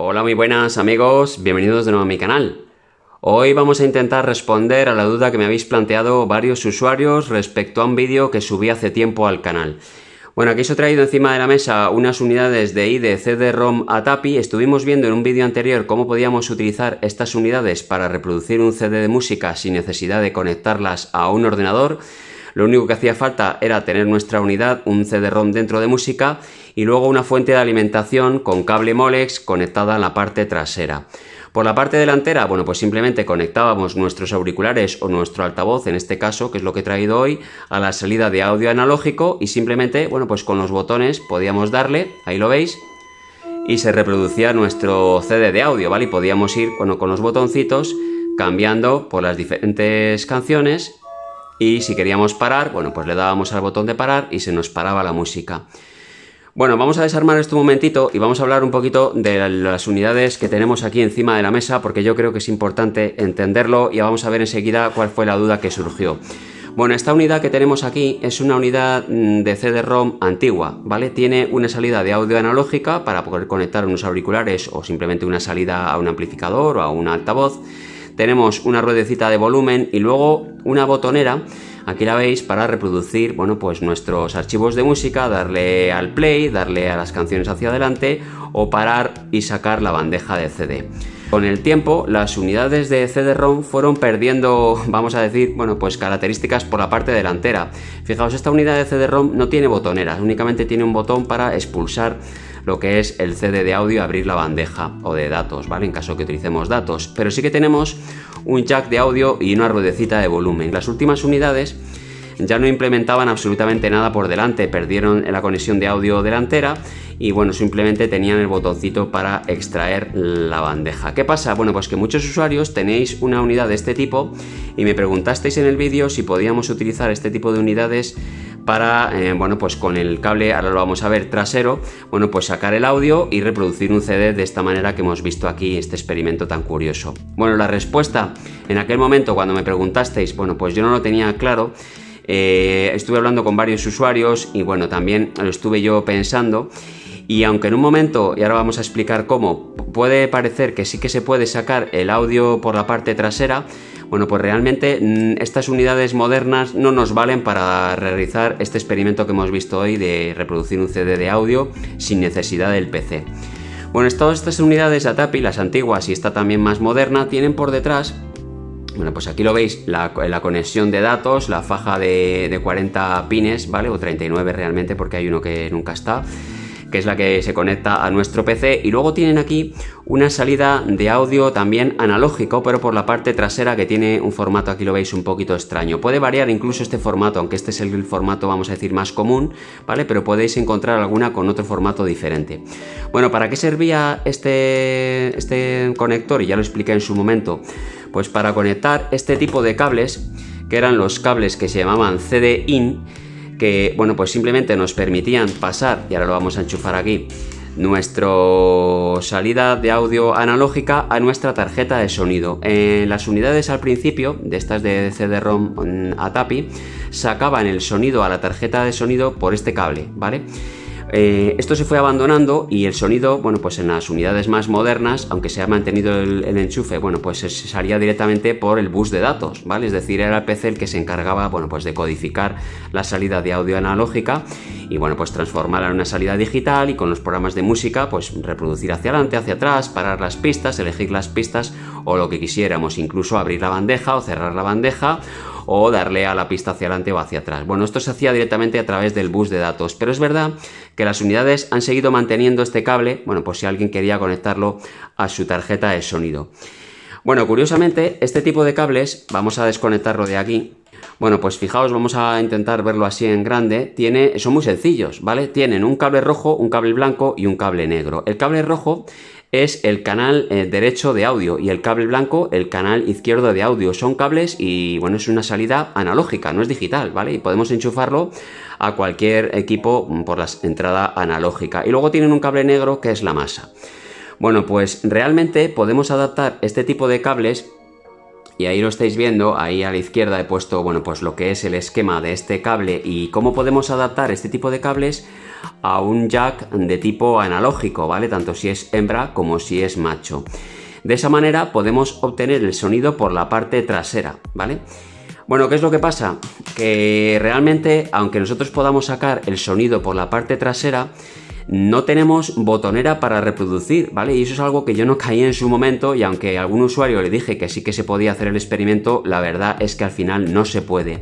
Hola, muy buenas amigos, bienvenidos de nuevo a mi canal. Hoy vamos a intentar responder a la duda que me habéis planteado varios usuarios respecto a un vídeo que subí hace tiempo al canal. Bueno, aquí os he traído encima de la mesa unas unidades de IDE CD-ROM a TAPI. Estuvimos viendo en un vídeo anterior cómo podíamos utilizar estas unidades para reproducir un CD de música sin necesidad de conectarlas a un ordenador. Lo único que hacía falta era tener nuestra unidad, un CD-ROM dentro de música y luego una fuente de alimentación con cable Molex conectada en la parte trasera. Por la parte delantera, bueno, pues simplemente conectábamos nuestros auriculares o nuestro altavoz, en este caso, que es lo que he traído hoy, a la salida de audio analógico y simplemente, bueno, pues con los botones podíamos darle, ahí lo veis, y se reproducía nuestro CD de audio, ¿vale? Y podíamos ir, bueno, con los botoncitos cambiando por las diferentes canciones y si queríamos parar, bueno, pues le dábamos al botón de parar y se nos paraba la música. Bueno, vamos a desarmar esto un momentito y vamos a hablar un poquito de las unidades que tenemos aquí encima de la mesa porque yo creo que es importante entenderlo y vamos a ver enseguida cuál fue la duda que surgió. Bueno, esta unidad que tenemos aquí es una unidad mm, de CD-ROM antigua, ¿vale? Tiene una salida de audio analógica para poder conectar unos auriculares o simplemente una salida a un amplificador o a un altavoz. Tenemos una ruedecita de volumen y luego una botonera Aquí la veis para reproducir, bueno, pues nuestros archivos de música, darle al play, darle a las canciones hacia adelante o parar y sacar la bandeja de CD. Con el tiempo, las unidades de CD-ROM fueron perdiendo, vamos a decir, bueno, pues características por la parte delantera. Fijaos, esta unidad de CD-ROM no tiene botoneras, únicamente tiene un botón para expulsar lo que es el CD de audio abrir la bandeja o de datos, ¿vale? En caso que utilicemos datos. Pero sí que tenemos un jack de audio y una ruedecita de volumen. Las últimas unidades ya no implementaban absolutamente nada por delante, perdieron la conexión de audio delantera y bueno, simplemente tenían el botoncito para extraer la bandeja. ¿Qué pasa? Bueno, pues que muchos usuarios tenéis una unidad de este tipo y me preguntasteis en el vídeo si podíamos utilizar este tipo de unidades para, eh, bueno, pues con el cable, ahora lo vamos a ver, trasero, bueno, pues sacar el audio y reproducir un CD de esta manera que hemos visto aquí, este experimento tan curioso. Bueno, la respuesta en aquel momento cuando me preguntasteis, bueno, pues yo no lo tenía claro. Eh, estuve hablando con varios usuarios y bueno, también lo estuve yo pensando. Y aunque en un momento, y ahora vamos a explicar cómo, puede parecer que sí que se puede sacar el audio por la parte trasera, bueno, pues realmente mm, estas unidades modernas no nos valen para realizar este experimento que hemos visto hoy de reproducir un CD de audio sin necesidad del PC. Bueno, todas estas unidades ATAPI, las antiguas y esta también más moderna, tienen por detrás bueno, pues aquí lo veis, la, conexión de datos, la faja de, de 40 pines, ¿vale? O 39 realmente, porque hay uno que nunca está que es la que se conecta a nuestro PC. Y luego tienen aquí una salida de audio también analógico, pero por la parte trasera que tiene un formato, aquí lo veis un poquito extraño. Puede variar incluso este formato, aunque este es el formato, vamos a decir, más común, ¿vale? Pero podéis encontrar alguna con otro formato diferente. Bueno, ¿para qué servía este, este conector? Y ya lo expliqué en su momento. Pues para conectar este tipo de cables, que eran los cables que se llamaban CD-IN, que, bueno, pues simplemente nos permitían pasar, y ahora lo vamos a enchufar aquí, nuestra salida de audio analógica a nuestra tarjeta de sonido. En eh, las unidades al principio, de estas de CD-ROM mm, a TAPI, sacaban el sonido a la tarjeta de sonido por este cable, ¿vale? Eh, esto se fue abandonando y el sonido, bueno, pues en las unidades más modernas, aunque se ha mantenido el, enchufe, bueno, pues se salía directamente por el bus de datos, ¿vale? Es decir, era el PC el que se encargaba, bueno, pues de codificar la salida de audio analógica y, bueno, pues transformarla en una salida digital y con los programas de música, pues reproducir hacia adelante, hacia atrás, parar las pistas, elegir las pistas o lo que quisiéramos, incluso abrir la bandeja o cerrar la bandeja o darle a la pista hacia adelante o hacia atrás. Bueno, esto se hacía directamente a través del bus de datos, pero es verdad que las unidades han seguido manteniendo este cable, bueno, pues si alguien quería conectarlo a su tarjeta de sonido. Bueno, curiosamente, este tipo de cables, vamos a desconectarlo de aquí, bueno, pues fijaos, vamos a intentar verlo así en grande. Tiene, son muy sencillos, ¿vale? Tienen un cable rojo, un cable blanco y un cable negro. El cable rojo es el canal eh, derecho de audio y el cable blanco el canal izquierdo de audio. Son cables y bueno, es una salida analógica, no es digital, ¿vale? Y podemos enchufarlo a cualquier equipo mm, por la entrada analógica. Y luego tienen un cable negro que es la masa. Bueno, pues realmente podemos adaptar este tipo de cables y ahí lo estáis viendo, ahí a la izquierda he puesto, bueno, pues lo que es el esquema de este cable y cómo podemos adaptar este tipo de cables a un jack de tipo analógico, ¿vale? Tanto si es hembra como si es macho. De esa manera podemos obtener el sonido por la parte trasera, ¿vale? Bueno, ¿qué es lo que pasa? Que realmente, aunque nosotros podamos sacar el sonido por la parte trasera, no tenemos botonera para reproducir, ¿vale? Y eso es algo que yo no caí en su momento y aunque a algún usuario le dije que sí que se podía hacer el experimento, la verdad es que al final no se puede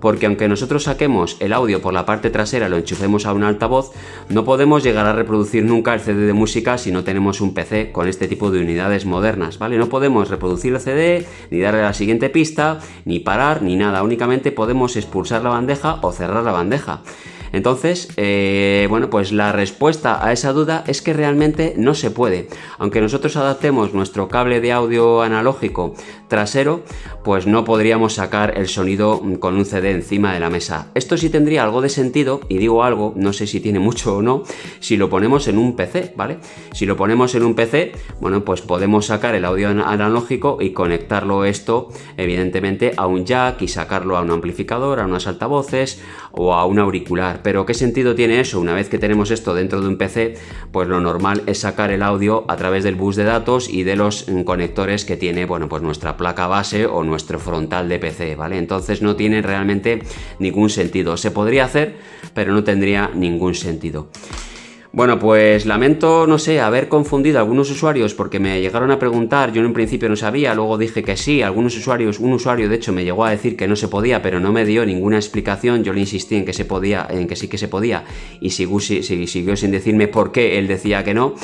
porque aunque nosotros saquemos el audio por la parte trasera, lo enchufemos a un altavoz, no podemos llegar a reproducir nunca el CD de música si no tenemos un PC con este tipo de unidades modernas, ¿vale? No podemos reproducir el CD, ni darle a la siguiente pista, ni parar, ni nada, únicamente podemos expulsar la bandeja o cerrar la bandeja. Entonces, eh, bueno, pues la respuesta a esa duda es que realmente no se puede. Aunque nosotros adaptemos nuestro cable de audio analógico trasero, pues no podríamos sacar el sonido mm, con un CD encima de la mesa. Esto sí tendría algo de sentido, y digo algo, no sé si tiene mucho o no, si lo ponemos en un PC, ¿vale? Si lo ponemos en un PC, bueno, pues podemos sacar el audio analógico y conectarlo esto, evidentemente, a un jack y sacarlo a un amplificador, a unas altavoces o a un auricular pero ¿qué sentido tiene eso? Una vez que tenemos esto dentro de un PC, pues lo normal es sacar el audio a través del bus de datos y de los mm, conectores que tiene, bueno, pues nuestra placa base o nuestro frontal de PC, ¿vale? Entonces no tiene realmente ningún sentido. Se podría hacer, pero no tendría ningún sentido. Bueno, pues lamento, no sé, haber confundido a algunos usuarios porque me llegaron a preguntar, yo en principio no sabía, luego dije que sí, algunos usuarios, un usuario de hecho me llegó a decir que no se podía, pero no me dio ninguna explicación, yo le insistí en que se podía, en que sí que se podía, y siguió, siguió sin decirme por qué él decía que no.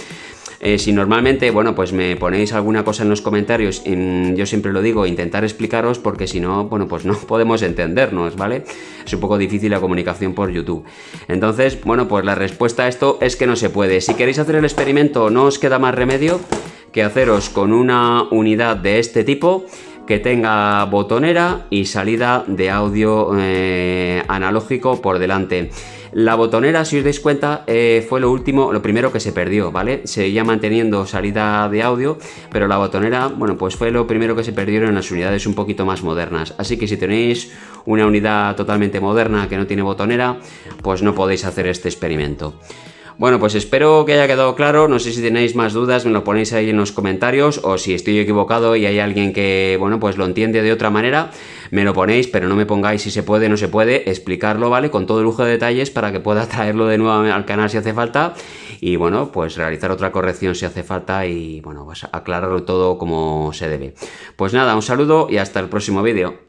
Eh, si normalmente, bueno, pues me ponéis alguna cosa en los comentarios, em, yo siempre lo digo, intentar explicaros porque si no, bueno, pues no podemos entendernos, ¿vale? Es un poco difícil la comunicación por YouTube. Entonces, bueno, pues la respuesta a esto es que no se puede. Si queréis hacer el experimento, no os queda más remedio que haceros con una unidad de este tipo que tenga botonera y salida de audio eh, analógico por delante. La botonera, si os dais cuenta, eh, fue lo último, lo primero que se perdió, ¿vale? Seguía manteniendo salida de audio, pero la botonera, bueno, pues fue lo primero que se perdieron en las unidades un poquito más modernas. Así que si tenéis una unidad totalmente moderna que no tiene botonera, pues no podéis hacer este experimento. Bueno, pues espero que haya quedado claro. No sé si tenéis más dudas, me lo ponéis ahí en los comentarios o si estoy equivocado y hay alguien que, bueno, pues lo entiende de otra manera me lo ponéis, pero no me pongáis si se puede, no se puede, explicarlo, ¿vale? Con todo el lujo de detalles para que pueda traerlo de nuevo al canal si hace falta y bueno, pues realizar otra corrección si hace falta y bueno, pues aclararlo todo como se debe. Pues nada, un saludo y hasta el próximo vídeo.